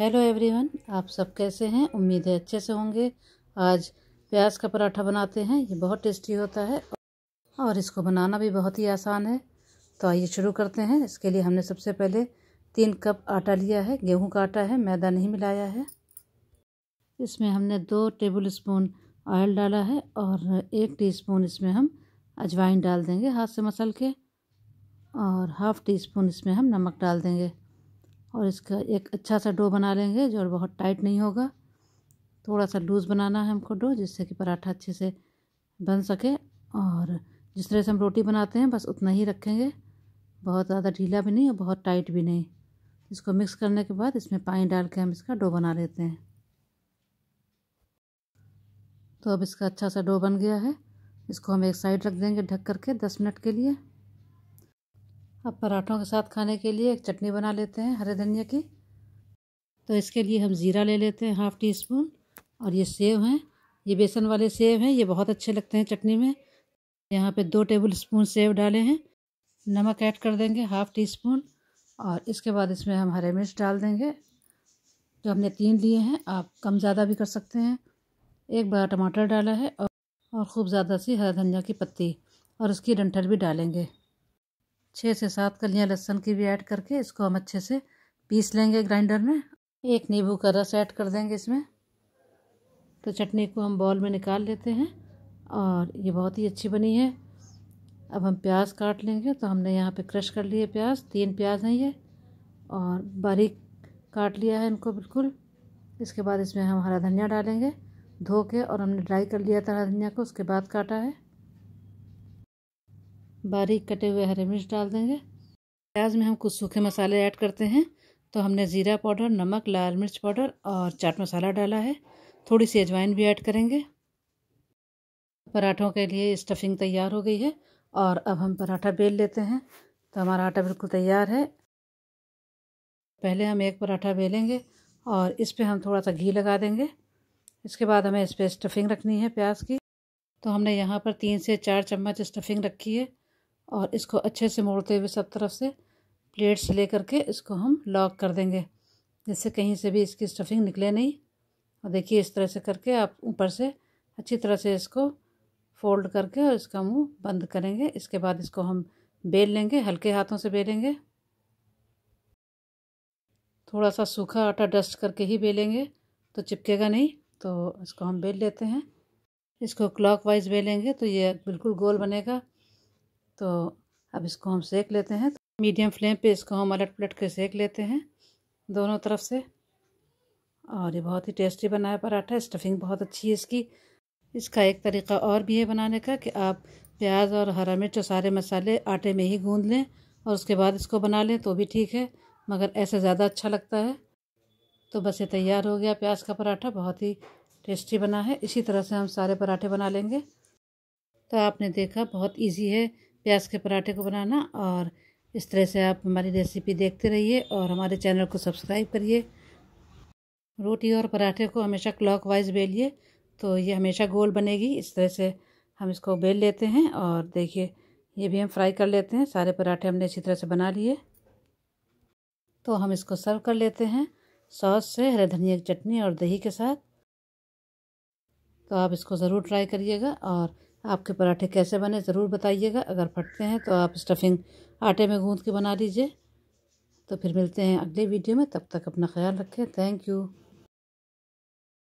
hello everyone आप सब कैसे हैं उम्मीद है अच्छे से होंगे आज प्याज का पराठा बनाते हैं ये बहुत टेस्टी होता है और इसको बनाना भी बहुत ही आसान है तो आइए शुरू करते हैं इसके लिए हमने सबसे पहले तीन कप आटा लिया है गेहूं का आटा है मैदा नहीं मिलाया है इसमें हमने दो टेबल स्पून ऑयल डाला है और एक टी इसमें हम अजवाइन डाल देंगे हाथ से मसल के और हाफ़ टी स्पून इसमें हम नमक डाल देंगे और इसका एक अच्छा सा डो बना लेंगे जो बहुत टाइट नहीं होगा थोड़ा सा लूज़ बनाना है हमको डो जिससे कि पराठा अच्छे से बन सके और जिस तरह से हम रोटी बनाते हैं बस उतना ही रखेंगे बहुत ज़्यादा ढीला भी नहीं और बहुत टाइट भी नहीं इसको मिक्स करने के बाद इसमें पानी डाल के हम इसका डो बना लेते हैं तो अब इसका अच्छा सा डो बन गया है इसको हम एक साइड रख देंगे ढक करके दस मिनट के लिए अब पराठों के साथ खाने के लिए एक चटनी बना लेते हैं हरे धनिया की तो इसके लिए हम ज़ीरा ले लेते हैं हाफ़ टी स्पून और ये सेव हैं ये बेसन वाले सेव हैं ये बहुत अच्छे लगते हैं चटनी में यहाँ पे दो टेबल स्पून सेव डाले हैं नमक ऐड कर देंगे हाफ़ टी स्पून और इसके बाद इसमें हम हरे मिर्च डाल देंगे जो हमने तीन लिए हैं आप कम ज़्यादा भी कर सकते हैं एक बड़ा टमाटर डाला है और खूब ज़्यादा सी हरा धनिया की पत्ती और उसकी डंठल भी डालेंगे छः से सात कलियाँ लहसुन की भी ऐड करके इसको हम अच्छे से पीस लेंगे ग्राइंडर में एक नींबू का रस ऐड कर देंगे इसमें तो चटनी को हम बॉल में निकाल लेते हैं और ये बहुत ही अच्छी बनी है अब हम प्याज काट लेंगे तो हमने यहाँ पे क्रश कर लिए प्याज तीन प्याज हैं ये और बारीक काट लिया है इनको बिल्कुल इसके बाद इसमें हम हरा धनिया डालेंगे धो के और हमने ड्राई कर लिया था हरा धनिया को उसके बाद काटा है बारीक कटे हुए हरे मिर्च डाल देंगे प्याज में हम कुछ सूखे मसाले ऐड करते हैं तो हमने ज़ीरा पाउडर नमक लाल मिर्च पाउडर और चाट मसाला डाला है थोड़ी सी अजवाइन भी ऐड करेंगे पराठों के लिए स्टफिंग तैयार हो गई है और अब हम पराठा बेल लेते हैं तो हमारा आटा बिल्कुल तैयार है पहले हम एक पराठा बेलेंगे और इस पर हम थोड़ा सा घी लगा देंगे इसके बाद हमें इस पर स्टफिंग रखनी है प्याज की तो हमने यहाँ पर तीन से चार चम्मच स्टफिंग रखी है और इसको अच्छे से मोड़ते हुए सब तरफ से प्लेट्स ले करके इसको हम लॉक कर देंगे जिससे कहीं से भी इसकी स्टफिंग निकले नहीं और देखिए इस तरह से करके आप ऊपर से अच्छी तरह से इसको फोल्ड करके और इसका मुंह बंद करेंगे इसके बाद इसको हम बेल लेंगे हल्के हाथों से बेलेंगे थोड़ा सा सूखा आटा डस्ट करके ही बेलेंगे तो चिपकेगा नहीं तो इसको हम बेल लेते हैं इसको क्लॉकवाइज बेलेंगे तो ये बिल्कुल गोल बनेगा तो अब इसको हम सेक लेते हैं तो मीडियम फ्लेम पे इसको हम पलट पलट के सेक लेते हैं दोनों तरफ से और ये बहुत ही टेस्टी बना है पराठा स्टफिंग बहुत अच्छी है इसकी इसका एक तरीका और भी है बनाने का कि आप प्याज और हरा मिर्च और सारे मसाले आटे में ही गूँध लें और उसके बाद इसको बना लें तो भी ठीक है मगर ऐसे ज़्यादा अच्छा लगता है तो बस ये तैयार हो गया प्याज का पराठा बहुत ही टेस्टी बना है इसी तरह से हम सारे पराठे बना लेंगे तो आपने देखा बहुत इजी है प्याज के पराठे को बनाना और इस तरह से आप हमारी रेसिपी देखते रहिए और हमारे चैनल को सब्सक्राइब करिए रोटी और पराठे को हमेशा क्लॉक वाइज बेलिए तो ये हमेशा गोल बनेगी इस तरह से हम इसको बेल लेते हैं और देखिए ये भी हम फ्राई कर लेते हैं सारे पराठे हमने अच्छी तरह से बना लिए तो हम इसको सर्व कर लेते हैं सॉस से हरे धनिया की चटनी और दही के साथ तो आप इसको ज़रूर ट्राई करिएगा और आपके पराठे कैसे बने ज़रूर बताइएगा अगर फटते हैं तो आप स्टफिंग आटे में गूंद के बना लीजिए तो फिर मिलते हैं अगले वीडियो में तब तक अपना ख्याल रखें थैंक यू